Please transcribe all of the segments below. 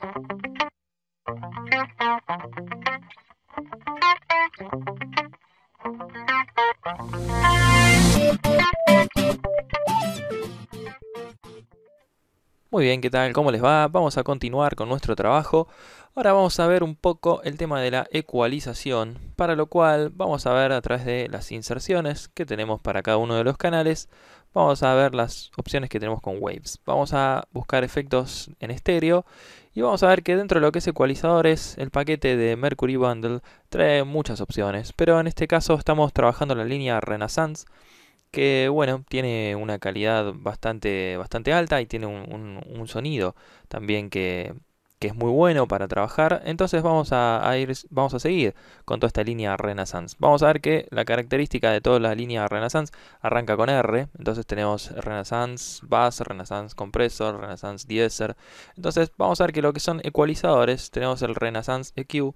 Thank you. Muy bien, ¿qué tal? ¿Cómo les va? Vamos a continuar con nuestro trabajo. Ahora vamos a ver un poco el tema de la ecualización, para lo cual vamos a ver a través de las inserciones que tenemos para cada uno de los canales, vamos a ver las opciones que tenemos con Waves. Vamos a buscar efectos en estéreo y vamos a ver que dentro de lo que es ecualizadores, el paquete de Mercury Bundle trae muchas opciones, pero en este caso estamos trabajando la línea Renaissance, que bueno, tiene una calidad bastante, bastante alta y tiene un, sonido también que, es muy bueno para trabajar. Entonces vamos a, ir, vamos a seguir con toda esta línea Renaissance. Vamos a ver que la característica de toda la línea Renaissance arranca con R. Entonces tenemos Renaissance Bass, Renaissance Compressor, Renaissance Deezer. Entonces vamos a ver que lo que son ecualizadores, tenemos el Renaissance EQ.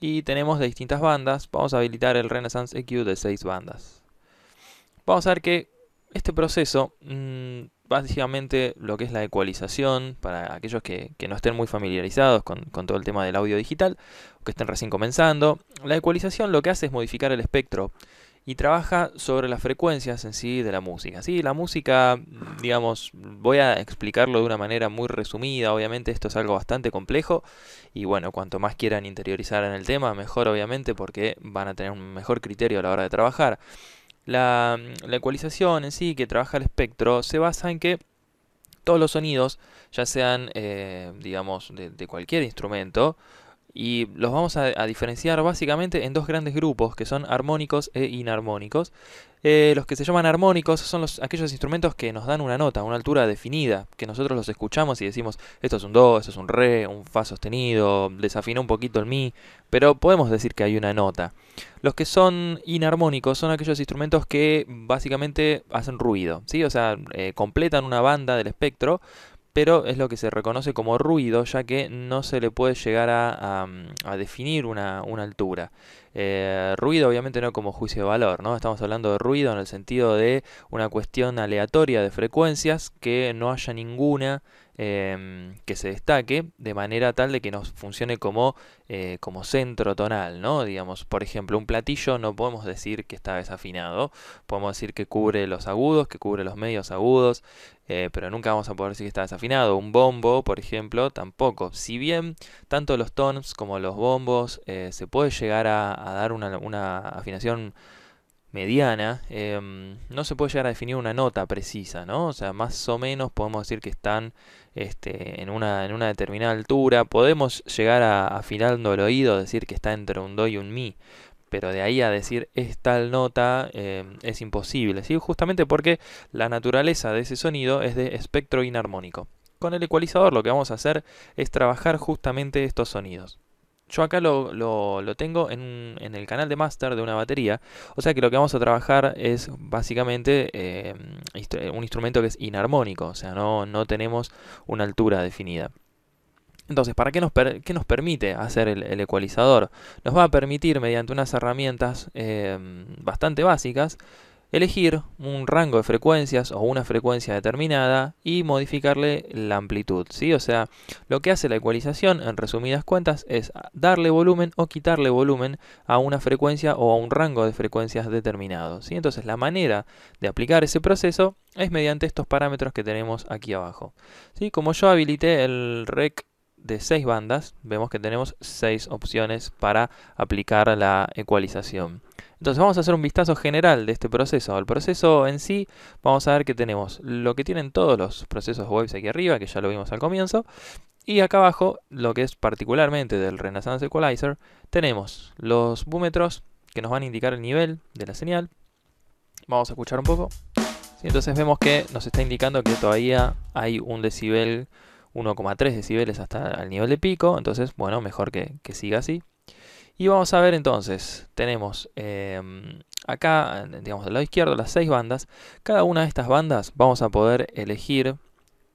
Y tenemos de distintas bandas, vamos a habilitar el Renaissance EQ de 6 bandas vamos a ver que este proceso, mm, básicamente lo que es la ecualización, para aquellos que, no estén muy familiarizados con, todo el tema del audio digital, que estén recién comenzando, la ecualización lo que hace es modificar el espectro y trabaja sobre las frecuencias en sí de la música. la música, mm, digamos, voy a explicarlo de una manera muy resumida, obviamente esto es algo bastante complejo y bueno, cuanto más quieran interiorizar en el tema, mejor obviamente porque van a tener un mejor criterio a la hora de trabajar. Mm, la, ecualización en sí que trabaja el espectro se basa en que todos los sonidos, ya sean, eh, digamos, de, cualquier instrumento, y los vamos a, a, diferenciar básicamente en dos grandes grupos, que son armónicos e inarmónicos, eh, los que se llaman armónicos son aquellos instrumentos que nos dan una nota, una altura definida, que nosotros los escuchamos y decimos, esto es un do, esto es un re, un fa sostenido, desafina un poquito el mi, pero podemos decir que hay una nota. Los que son inarmónicos son aquellos instrumentos que básicamente hacen ruido, ¿sí? o sea, eh, completan una banda del espectro, pero es lo que se reconoce como ruido, ya que no se le puede llegar a, mm, definir una altura. Eh, ruido obviamente no como juicio de valor, ¿no? Estamos hablando de ruido en el sentido de una cuestión aleatoria de frecuencias que no haya ninguna Em, que se destaque de manera tal de que nos funcione como, eh, como centro tonal, ¿no? Digamos, por ejemplo, un platillo no podemos decir que está desafinado, podemos decir que cubre los agudos, que cubre los medios agudos, eh, pero nunca vamos a poder decir que está desafinado. Un bombo, por ejemplo, tampoco. Si bien tanto los tones como los bombos eh, se puede llegar a, dar una, una afinación mediana, em, no se puede llegar a definir una nota precisa, ¿no? O sea, más o menos podemos decir que están este, en, una, en una determinada altura, podemos llegar a, afinando el oído, decir que está entre un do y un mi, pero de ahí a decir es tal nota em, es imposible, Justamente porque la naturaleza de ese sonido es de espectro inarmónico. Con el ecualizador lo que vamos a hacer es trabajar justamente estos sonidos. Yo acá lo, tengo en, el canal de master de una batería. O sea que lo que vamos a trabajar es básicamente eh, un instrumento que es inarmónico. O sea, no, no tenemos una altura definida. Entonces, ¿para qué nos, nos permite hacer el, ecualizador? Nos va a permitir, mediante unas herramientas eh, bastante básicas, elegir un rango de frecuencias o una frecuencia determinada y modificarle la amplitud. ¿sí? O sea, lo que hace la ecualización, en resumidas cuentas, es darle volumen o quitarle volumen a una frecuencia o a un rango de frecuencias determinado. ¿sí? Entonces, la manera de aplicar ese proceso es mediante estos parámetros que tenemos aquí abajo. Como yo habilité el rec de 6 bandas, vemos que tenemos 6 opciones para aplicar la ecualización. Entonces vamos a hacer un vistazo general de este proceso. El proceso en sí vamos a ver que tenemos lo que tienen todos los procesos webs aquí arriba, que ya lo vimos al comienzo. Y acá abajo, lo que es particularmente del Renaissance Equalizer, tenemos los búmetros que nos van a indicar el nivel de la señal. Vamos a escuchar un poco. entonces vemos que nos está indicando que todavía hay un decibel, 1,3 decibeles hasta el nivel de pico. Entonces, bueno, mejor que, que siga así. Y vamos a ver entonces, tenemos em, acá, digamos, del lado izquierdo, las seis bandas. Cada una de estas bandas vamos a poder elegir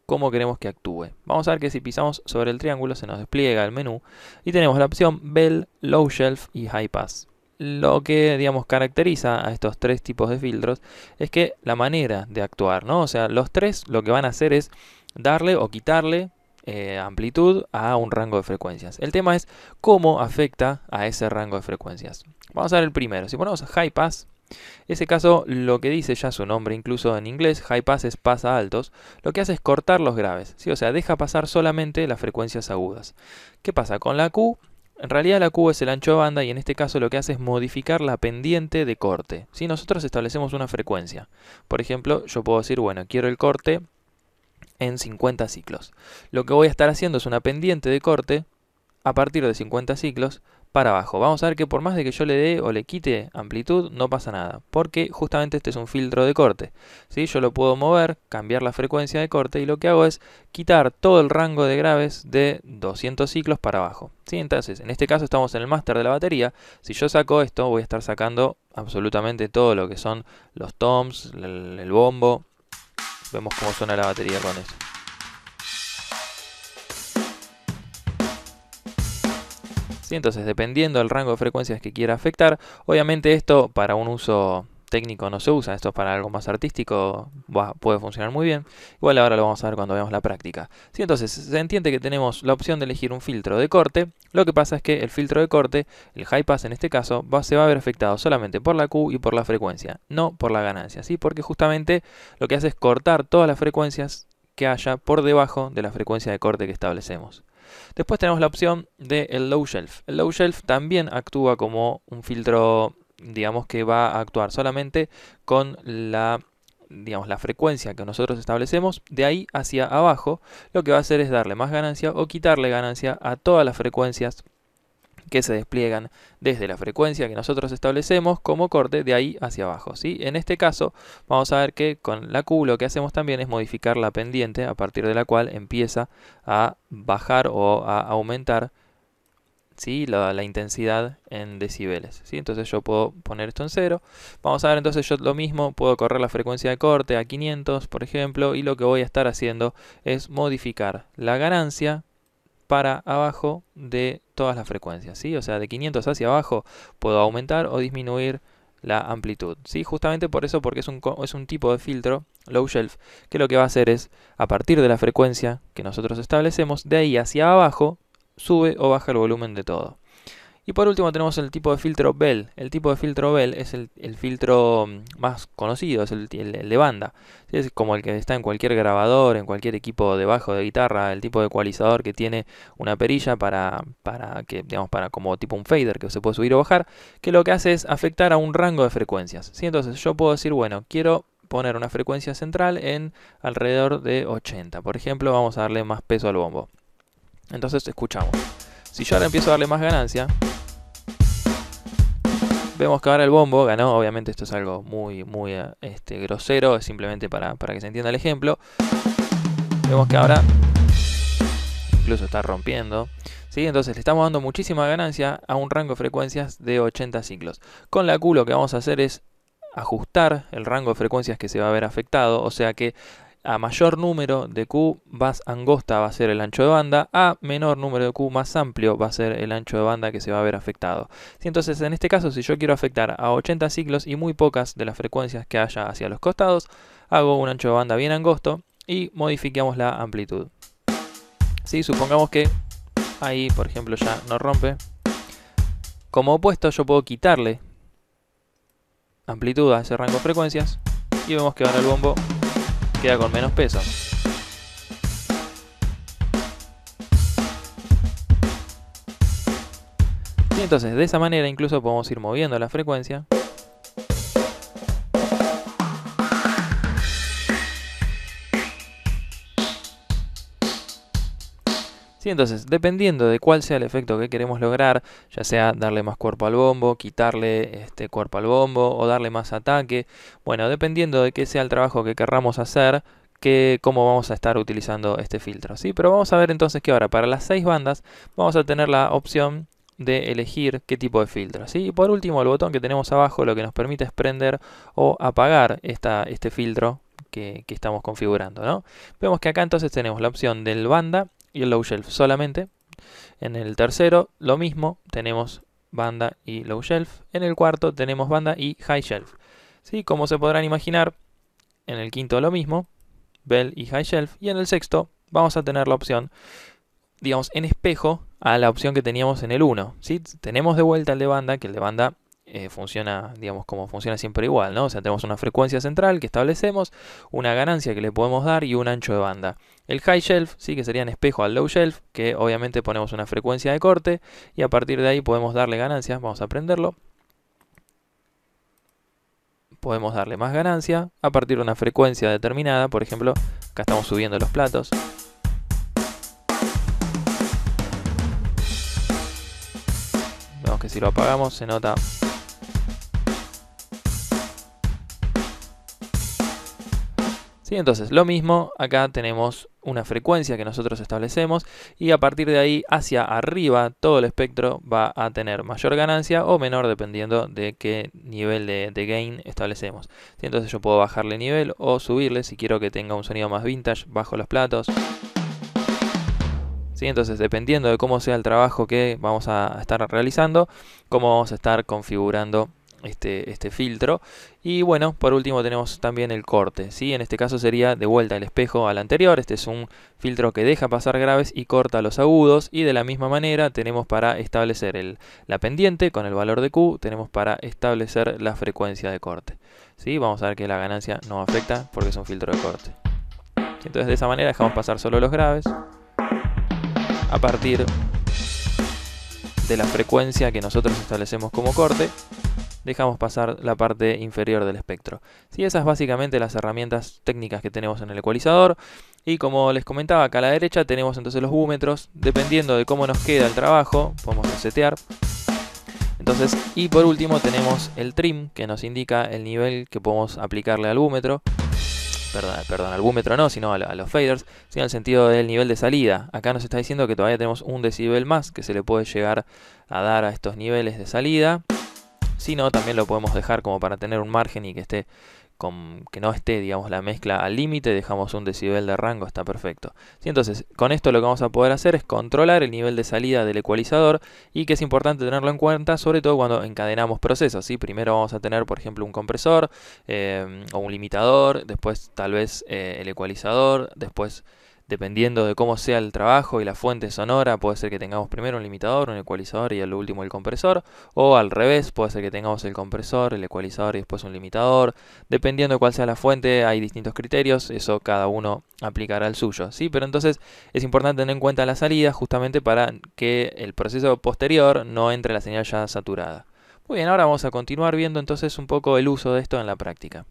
cómo queremos que actúe. Vamos a ver que si pisamos sobre el triángulo se nos despliega el menú y tenemos la opción Bell, Low Shelf y High Pass. Lo que, digamos, caracteriza a estos tres tipos de filtros es que la manera de actuar, ¿no? O sea, los tres lo que van a hacer es darle o quitarle eh, amplitud a un rango de frecuencias. El tema es cómo afecta a ese rango de frecuencias. Vamos a ver el primero. Si ponemos high pass, ese caso lo que dice ya su nombre, incluso en inglés, high pass es pasa altos, lo que hace es cortar los graves, ¿sí? o sea, deja pasar solamente las frecuencias agudas. ¿Qué pasa con la Q? En realidad la Q es el ancho de banda y en este caso lo que hace es modificar la pendiente de corte. Si Nosotros establecemos una frecuencia. Por ejemplo, yo puedo decir, bueno, quiero el corte en 50 ciclos. Lo que voy a estar haciendo es una pendiente de corte a partir de 50 ciclos para abajo. Vamos a ver que por más de que yo le dé o le quite amplitud, no pasa nada, porque justamente este es un filtro de corte. Si Yo lo puedo mover, cambiar la frecuencia de corte y lo que hago es quitar todo el rango de graves de 200 ciclos para abajo. Si Entonces, en este caso estamos en el máster de la batería. Si yo saco esto, voy a estar sacando absolutamente todo lo que son los toms, el bombo, Vemos cómo suena la batería con eso. Sí, entonces, dependiendo del rango de frecuencias que quiera afectar, obviamente esto para un uso técnico no se usa, esto es para algo más artístico, puede funcionar muy bien. Igual ahora lo vamos a ver cuando veamos la práctica. Si entonces, se entiende que tenemos la opción de elegir un filtro de corte. Lo que pasa es que el filtro de corte, el high pass en este caso, va, se va a ver afectado solamente por la Q y por la frecuencia, no por la ganancia, ¿sí? Porque justamente lo que hace es cortar todas las frecuencias que haya por debajo de la frecuencia de corte que establecemos. Después tenemos la opción del low shelf. El low shelf también actúa como un filtro digamos que va a actuar solamente con la digamos, la frecuencia que nosotros establecemos, de ahí hacia abajo, lo que va a hacer es darle más ganancia o quitarle ganancia a todas las frecuencias que se despliegan desde la frecuencia que nosotros establecemos como corte de ahí hacia abajo. ¿sí? En este caso vamos a ver que con la Q lo que hacemos también es modificar la pendiente a partir de la cual empieza a bajar o a aumentar la, intensidad en decibeles. ¿sí? Entonces yo puedo poner esto en cero. Vamos a ver entonces yo lo mismo, puedo correr la frecuencia de corte a 500, por ejemplo, y lo que voy a estar haciendo es modificar la ganancia para abajo de todas las frecuencias. ¿sí? O sea, de 500 hacia abajo puedo aumentar o disminuir la amplitud. ¿sí? Justamente por eso, porque es un, es un tipo de filtro, low shelf, que lo que va a hacer es, a partir de la frecuencia que nosotros establecemos, de ahí hacia abajo sube o baja el volumen de todo. Y por último tenemos el tipo de filtro Bell. El tipo de filtro Bell es el, filtro mm, más conocido, es el, de banda. Es como el que está en cualquier grabador, en cualquier equipo de bajo de guitarra, el tipo de ecualizador que tiene una perilla para, que, digamos, para como tipo un fader que se puede subir o bajar, que lo que hace es afectar a un rango de frecuencias. ¿sí? Entonces yo puedo decir, bueno, quiero poner una frecuencia central en alrededor de 80. Por ejemplo, vamos a darle más peso al bombo. Entonces escuchamos. Si yo ahora empiezo a darle más ganancia, vemos que ahora el bombo ganó. Obviamente esto es algo muy, muy eh, este, grosero, es simplemente para, que se entienda el ejemplo. Vemos que ahora incluso está rompiendo. ¿sí? Entonces le estamos dando muchísima ganancia a un rango de frecuencias de 80 ciclos. Con la Q lo que vamos a hacer es ajustar el rango de frecuencias que se va a ver afectado, o sea que a mayor número de Q más angosta va a ser el ancho de banda, a menor número de Q más amplio va a ser el ancho de banda que se va a ver afectado. entonces, en este caso, si yo quiero afectar a 80 ciclos y muy pocas de las frecuencias que haya hacia los costados, hago un ancho de banda bien angosto y modifiquemos la amplitud. Si supongamos que ahí, por ejemplo, ya no rompe. Como opuesto, yo puedo quitarle amplitud a ese rango de frecuencias y vemos que ahora el bombo queda con menos peso. Y entonces de esa manera incluso podemos ir moviendo la frecuencia. Entonces, dependiendo de cuál sea el efecto que queremos lograr, ya sea darle más cuerpo al bombo, quitarle este cuerpo al bombo o darle más ataque, bueno, dependiendo de qué sea el trabajo que querramos hacer, que, cómo vamos a estar utilizando este filtro. ¿sí? Pero vamos a ver entonces que ahora para las seis bandas vamos a tener la opción de elegir qué tipo de filtro. Y por último el botón que tenemos abajo lo que nos permite es prender o apagar este filtro que, estamos configurando. ¿no? Vemos que acá entonces tenemos la opción del banda y el low shelf solamente. En el tercero, lo mismo, tenemos banda y low shelf. En el cuarto, tenemos banda y high shelf. ¿Sí? Como se podrán imaginar, en el quinto lo mismo, bell y high shelf. Y en el sexto, vamos a tener la opción, digamos, en espejo a la opción que teníamos en el 1. ¿sí? Tenemos de vuelta el de banda, que el de banda eh, funciona, digamos, como funciona siempre igual, ¿no? O sea, tenemos una frecuencia central que establecemos, una ganancia que le podemos dar y un ancho de banda. El high shelf, sí que sería un espejo al low shelf, que obviamente ponemos una frecuencia de corte y a partir de ahí podemos darle ganancias, vamos a prenderlo. Podemos darle más ganancia a partir de una frecuencia determinada, por ejemplo, acá estamos subiendo los platos. Vemos que si lo apagamos se nota Y Entonces, lo mismo, acá tenemos una frecuencia que nosotros establecemos y a partir de ahí hacia arriba todo el espectro va a tener mayor ganancia o menor dependiendo de qué nivel de, gain establecemos. Entonces yo puedo bajarle nivel o subirle si quiero que tenga un sonido más vintage, bajo los platos. ¿Sí? Entonces, dependiendo de cómo sea el trabajo que vamos a estar realizando, cómo vamos a estar configurando este, este, filtro. Y bueno, por último tenemos también el corte. ¿sí? En este caso sería de vuelta el espejo al anterior. Este es un filtro que deja pasar graves y corta los agudos. Y de la misma manera tenemos para establecer el, la pendiente con el valor de Q. Tenemos para establecer la frecuencia de corte. ¿sí? Vamos a ver que la ganancia no afecta porque es un filtro de corte. Entonces de esa manera dejamos pasar solo los graves. A partir de la frecuencia que nosotros establecemos como corte dejamos pasar la parte inferior del espectro. Sí, esas básicamente las herramientas técnicas que tenemos en el ecualizador. Y como les comentaba, acá a la derecha tenemos entonces los búmetros. Dependiendo de cómo nos queda el trabajo, podemos resetear. Entonces, y por último tenemos el trim, que nos indica el nivel que podemos aplicarle al búmetro. Perdón, perdón al búmetro no, sino a, a los faders, sino en el sentido del nivel de salida. Acá nos está diciendo que todavía tenemos un decibel más que se le puede llegar a dar a estos niveles de salida. Si no, también lo podemos dejar como para tener un margen y que esté que no esté, digamos, la mezcla al límite, dejamos un decibel de rango, está perfecto. Entonces, con esto lo que vamos a poder hacer es controlar el nivel de salida del ecualizador y que es importante tenerlo en cuenta, sobre todo cuando encadenamos procesos. Primero vamos a tener, por ejemplo, un compresor eh, o un limitador, después tal vez eh, el ecualizador, después Dependiendo de cómo sea el trabajo y la fuente sonora, puede ser que tengamos primero un limitador, un ecualizador y al último el compresor, o al revés, puede ser que tengamos el compresor, el ecualizador y después un limitador. Dependiendo de cuál sea la fuente, hay distintos criterios, eso cada uno aplicará el suyo, ¿sí? Pero entonces es importante tener en cuenta la salida justamente para que el proceso posterior no entre la señal ya saturada. Muy bien, ahora vamos a continuar viendo entonces un poco el uso de esto en la práctica.